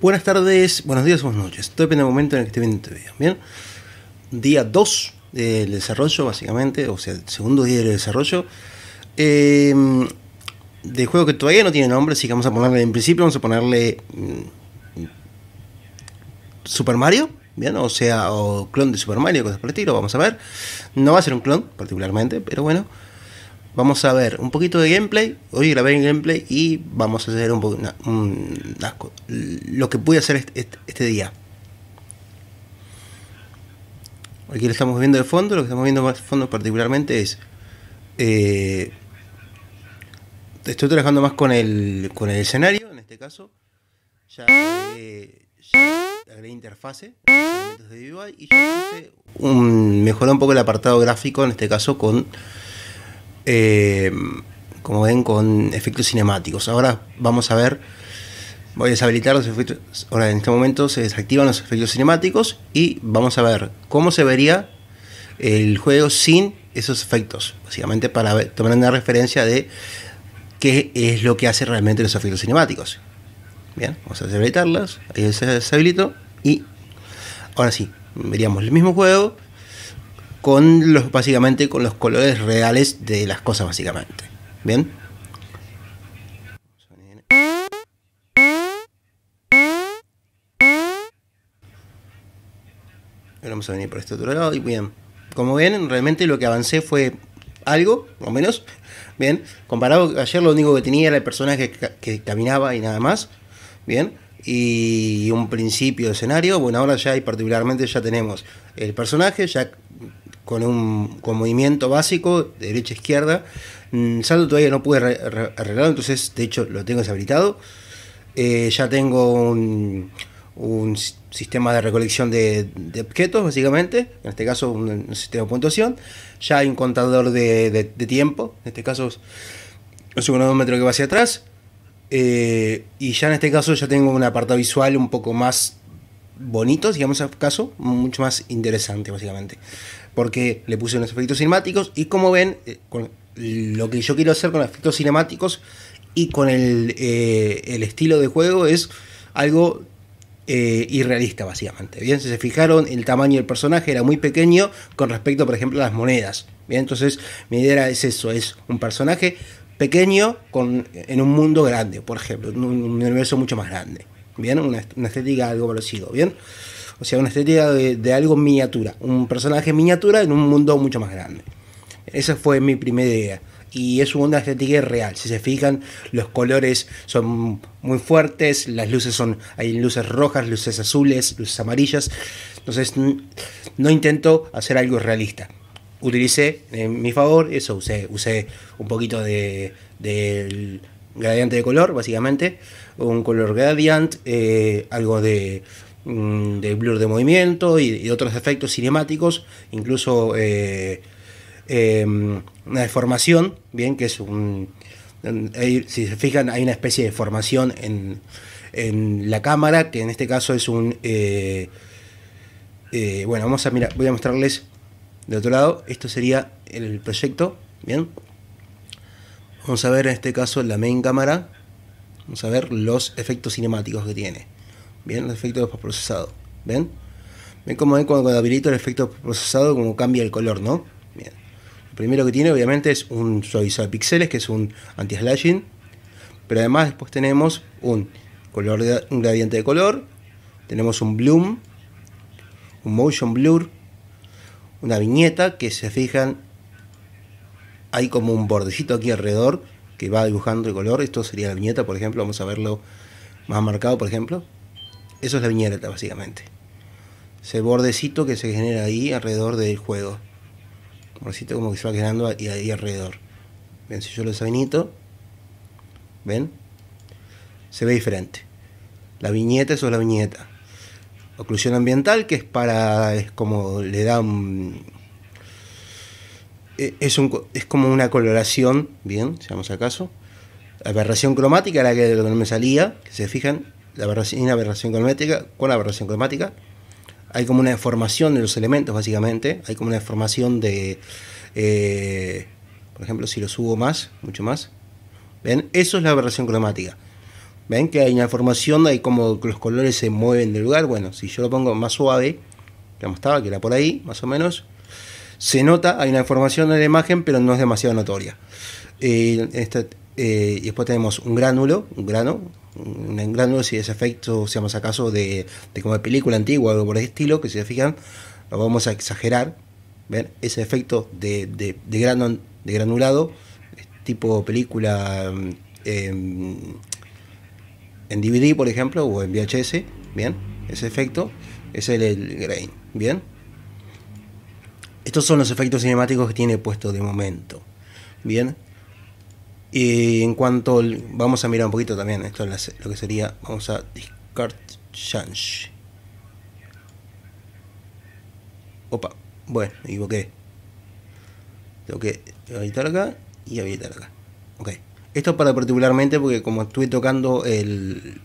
Buenas tardes, buenos días, buenas noches. Depende del momento en el que esté viendo este video. Bien, día 2 del desarrollo, básicamente, o sea, el segundo día del desarrollo. Eh, de juego que todavía no tiene nombre, así que vamos a ponerle, en principio, vamos a ponerle mm, Super Mario. Bien, o sea, o clon de Super Mario, cosas por el tiro, vamos a ver. No va a ser un clon, particularmente, pero bueno vamos a ver un poquito de gameplay. Hoy grabé el gameplay y vamos a hacer un lo que pude hacer este, este, este, día. Aquí lo estamos viendo de fondo. Lo que estamos viendo más de fondo particularmente es. Eh, estoy trabajando más con el, con el escenario, en este caso. Ya, ya interfase de UI y yo puse un, mejoré un poco el apartado gráfico, en este caso con Em, como ven, con efectos cinemáticos. Ahora vamos a ver, voy a deshabilitar los efectos, ahora en este momento se desactivan los efectos cinemáticos y vamos a ver cómo se vería el juego sin esos efectos, básicamente para tomar una referencia de qué es lo que hace realmente los efectos cinemáticos. Bien, vamos a deshabilitarlas, ahí se deshabilito. y ahora sí, veríamos el mismo juego con los, básicamente con los colores reales de las cosas, básicamente. ¿Bien? Ahora vamos a venir por este otro lado y bien. Como ven, realmente lo que avancé fue algo, o menos. Bien, comparado ayer lo único que tenía era el personaje que, que caminaba y nada más. Bien, y un principio de escenario. Bueno, ahora ya y particularmente ya tenemos el personaje, ya con un movimiento básico, de derecha a izquierda. Mm, salto todavía no pude arreglarlo, entonces de hecho lo tengo deshabilitado. Eh, ya tengo un, un, sistema de recolección de, objetos, básicamente, en este caso un, sistema de puntuación. Ya hay un contador de, tiempo, en este caso es un cronómetro que va hacia atrás. Eh, y ya en este caso ya tengo un apartado visual un poco más bonitos, digamos acaso, mucho más interesante básicamente. Porque le puse unos efectos cinemáticos y como ven, eh, con lo que yo quiero hacer con efectos cinemáticos y con el, eh, el estilo de juego es algo eh, irrealista básicamente. Bien, si se fijaron, el tamaño del personaje era muy pequeño con respecto, por ejemplo, a las monedas. Bien, entonces mi idea es eso, es un personaje pequeño con, en un mundo grande, por ejemplo, en un universo mucho más grande. ¿bien? Una, estética algo parecido, ¿bien? O sea, una estética de, de, algo miniatura, un personaje miniatura en un mundo mucho más grande. Esa fue mi primera idea. Y es una estética real. Si se fijan, los colores son muy fuertes, las luces son. Hay luces rojas, luces azules, luces amarillas. Entonces, no intento hacer algo realista utilicé en mi favor eso, usé, usé un poquito de, de gradiente de color, básicamente, un color gradient, eh, algo mm, de, blur de movimiento y, otros efectos cinemáticos, incluso eh, em, una deformación, bien, que es un... si se fijan, hay una especie de formación en, en la cámara, que en este caso es un... Eh, bueno, vamos a mirar, voy a mostrarles de otro lado, esto sería el proyecto, bien, Vamos a ver en este caso la main cámara. Vamos a ver los efectos cinemáticos que tiene. Bien, los efectos de procesado. ¿Ven? ¿Ven cómo ven cuando, habilito el efecto procesado como cambia el color, no? Bien. Lo primero que tiene obviamente es un suavizado de píxeles, que es un anti-slashing. Pero además después tenemos un, color de, un gradiente de color. Tenemos un bloom. Un motion blur. Una viñeta que se fijan hay como un bordecito aquí alrededor que va dibujando el color. Esto sería la viñeta, por ejemplo. Vamos a verlo más marcado, por ejemplo. Eso es la viñeta, básicamente. Ese bordecito que se genera ahí alrededor del juego. Bordecito como que se va generando ahí, ahí alrededor. Bien, si yo lo desabilito, ¿ven? Se ve diferente. La viñeta, eso es la viñeta. Oclusión ambiental, que es para, es como le da un, eh, es, como una coloración, bien, seamos acaso, aberración cromática era que lo que no me salía, que se fijan, la aberración, una aberración cromática con aberración cromática. Hay como una deformación de los elementos, básicamente. Hay como una deformación de. Eh, por ejemplo, si lo subo más, mucho más. ¿Ven? Eso es la aberración cromática. ¿Ven? Que hay una deformación, hay como que los colores se mueven del lugar. Bueno, si yo lo pongo más suave, que estaba, que era por ahí, más o menos, se nota, hay una información en la imagen, pero no es demasiado notoria. Eh, eh, y después tenemos un granulo un grano, un granulo si es efecto, si acaso de, como de película antigua o algo por el estilo, que si se fijan, lo vamos a exagerar, ver Ese efecto de, de, de de granulado, tipo película mm, em, en DVD, por ejemplo, o en VHS, ¿bien? Ese efecto es el, el grain, ¿bien? Estos son los efectos cinemáticos que tiene puesto de momento. Bien. Y en cuanto. Vamos a mirar un poquito también. Esto es lo que sería. Vamos a discard change. Opa. Bueno, me equivoqué. Tengo que habilitar acá y habilitar acá. Ok. Esto es para particularmente porque como estuve tocando el.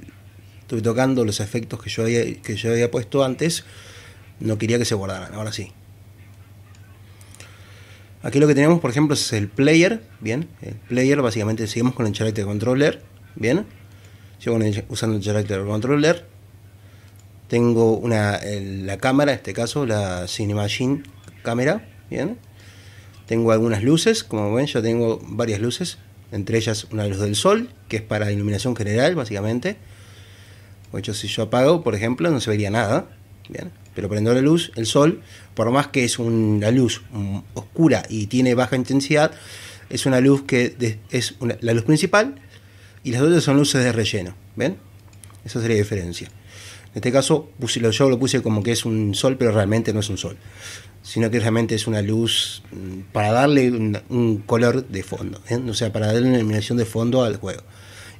Estuve tocando los efectos que yo que yo había puesto antes. No quería que se guardaran. Ahora sí. Aquí lo que tenemos, por ejemplo, es el player, ¿bien? El player, básicamente, seguimos con el character controller, ¿bien? Sigo usando el character controller. Tengo una, la cámara, en este caso, la Cinemachine cámara, ¿bien? Tengo algunas luces, como ven, yo tengo varias luces, entre ellas una luz del sol, que es para iluminación general, básicamente. De hecho, si yo apago, por ejemplo, no se vería nada, pero prendo la luz, el sol, por más que es una luz mm, oscura y tiene baja intensidad, es una luz que es la luz principal y las otras son luces de relleno, ¿ven? Esa sería la diferencia. En este caso, yo lo puse como que es un sol, pero realmente no es un sol, sino que realmente es una luz mm, para darle un, color de fondo, o sea, para darle una iluminación de fondo al juego.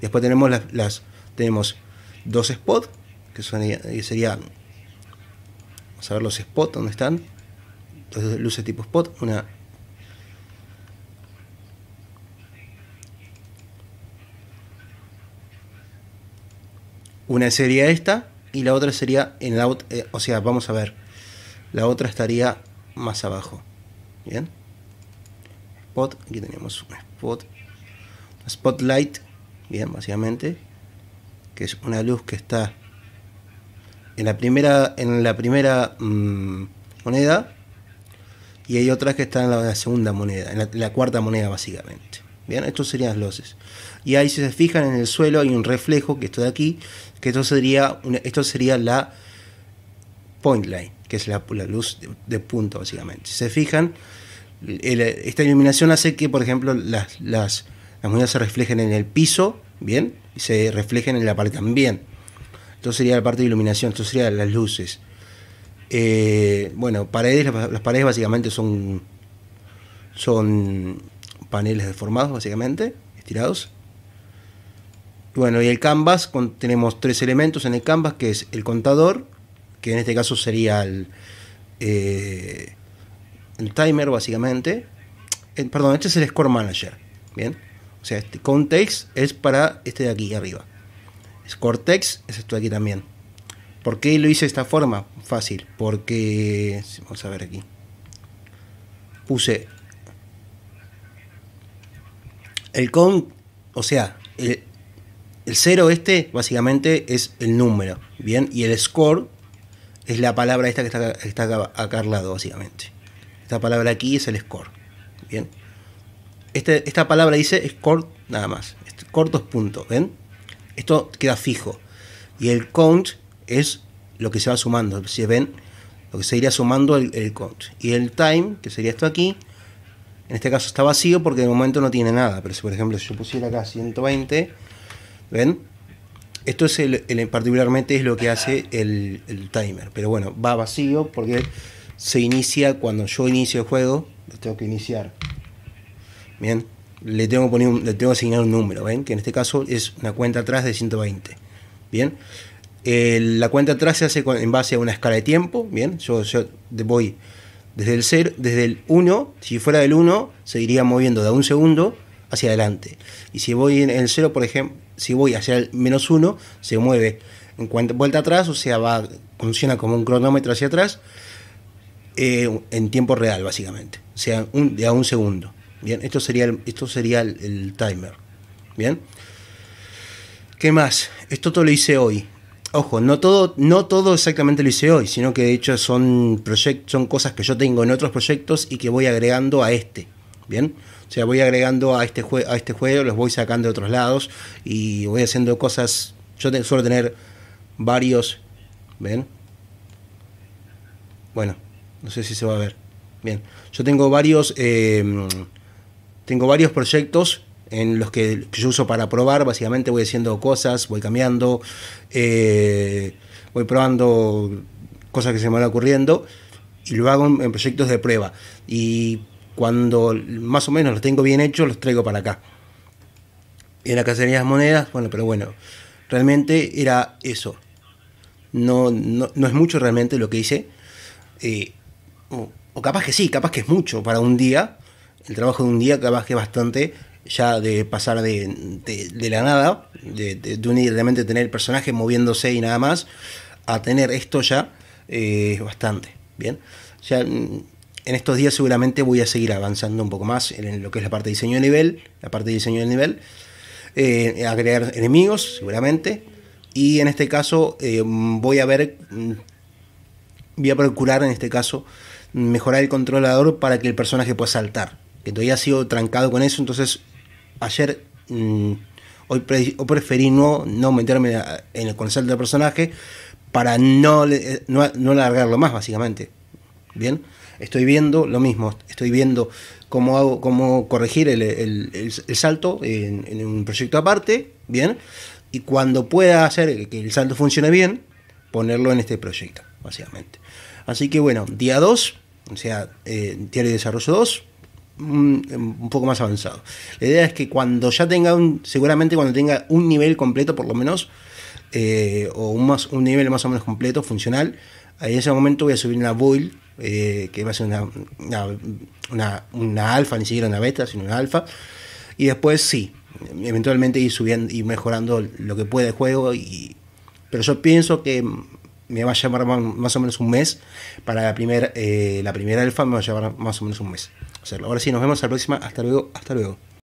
Después tenemos las, tenemos dos spots, que, son, que eh, sería Vamos a ver los spots, donde están? Entonces, luces tipo spot, una... Una sería esta y la otra sería en la... Eh, o sea, vamos a ver. La otra estaría más abajo. Bien. Spot, aquí tenemos un spot. Spotlight, bien, básicamente. Que es una luz que está en la primera, en la primera mm, moneda y hay otras que están en la, segunda moneda, en la, cuarta moneda básicamente. Bien, estos serían las loses. Y ahí si se fijan en el suelo hay un reflejo que esto de aquí, que esto sería, esto sería la point line, que es la, luz de, punto básicamente. Si se fijan, esta iluminación hace que, por ejemplo, las, las, las monedas se reflejen en el piso, bien, y se reflejen en la pared también. Esto sería la parte de iluminación, esto sería las luces. Eh, bueno, paredes, las, paredes básicamente son, son paneles deformados, básicamente, estirados. Bueno, y el canvas, tenemos tres elementos en el canvas, que es el contador, que en este caso sería el, eh, timer, básicamente. Eh, perdón, este es el score manager, ¿bien? O sea, este context es para este de aquí arriba. Cortex, esto aquí también. ¿Por qué lo hice de esta forma? Fácil, porque... Vamos a ver aquí. Puse... El con, o sea, el, el cero este básicamente es el número, ¿bien? Y el score es la palabra esta que está, está acá, al lado, básicamente. Esta palabra aquí es el score, ¿bien? Este, esta palabra dice score nada más, este, cortos puntos, ¿ven? Esto queda fijo. Y el count es lo que se va sumando. Si ven, lo que se iría sumando el, count. Y el time, que sería esto aquí, en este caso está vacío porque de momento no tiene nada. Pero si por ejemplo yo pusiera acá 120, ¿ven? Esto es el, particularmente es lo que hace el, timer. Pero bueno, va vacío porque se inicia cuando yo inicio el juego. tengo que iniciar. Bien le tengo que poner le tengo asignar un número, ¿ven? Que en este caso es una cuenta atrás de 120. Bien. la cuenta atrás se hace en base a una escala de tiempo, bien. Yo, voy desde el 0, desde el 1, si fuera del 1, se iría moviendo de un segundo hacia adelante. Y si voy en el 0, por ejemplo, si voy hacia el menos 1, se mueve en vuelta atrás, o sea, va, funciona como un cronómetro hacia atrás eh, en tiempo real, básicamente. O sea, de a un segundo. Bien, esto sería el, esto sería el, timer. Bien. ¿Qué más? Esto todo lo hice hoy. Ojo, no todo, no todo exactamente lo hice hoy, sino que de hecho son, proyectos son cosas que yo tengo en otros proyectos y que voy agregando a este. Bien. O sea, voy agregando a este, a este juego, los voy sacando de otros lados y voy haciendo cosas. Yo suelo tener varios. ¿Ven? Bueno, no sé si se va a ver. Bien, yo tengo varios eh, tengo varios proyectos en los que yo uso para probar, básicamente voy haciendo cosas, voy cambiando, eh, voy probando cosas que se me van ocurriendo y lo hago en proyectos de prueba. Y cuando más o menos los tengo bien hechos, los traigo para acá. En la cacería de las monedas, bueno, pero bueno, realmente era eso. No, no, es mucho realmente lo que hice. Eh, o capaz que sí, capaz que es mucho para un día, el trabajo de un día que trabaje bastante ya de pasar de, la nada, de, tener el personaje moviéndose y nada más, a tener esto ya eh, es bastante. Bien, ya en estos días seguramente voy a seguir avanzando un poco más en lo que es la parte de diseño de nivel, la parte de diseño del nivel, eh, a crear enemigos seguramente, y en este caso eh, voy a ver, voy a procurar en este caso mejorar el controlador para que el personaje pueda saltar que todavía ha sido trancado con eso, entonces ayer, mm, hoy, preferí no, no meterme en el salto del personaje para eh, no, no, alargarlo más, básicamente. Bien, estoy viendo lo mismo, estoy viendo cómo, hago, cómo corregir el, salto en, un proyecto aparte, bien, y cuando pueda hacer que el salto funcione bien, ponerlo en este proyecto, básicamente. Así que bueno, día 2, o sea, eh, Diario de Desarrollo 2, un poco más avanzado. La idea es que cuando ya tenga un, seguramente cuando tenga un nivel completo por lo menos, eh, o un, un nivel más o menos completo, funcional, en ese momento voy a subir una boil eh, que va a ser una, una, una, alfa, ni siquiera una beta, sino una alfa, y después sí, eventualmente ir subiendo y mejorando lo que puede el juego, y, pero yo pienso que me va a llevar más, o menos un mes, para la, eh, la primera alfa me va a llevar más o menos un mes. Ahora sí, nos vemos la próxima. Hasta luego, hasta luego.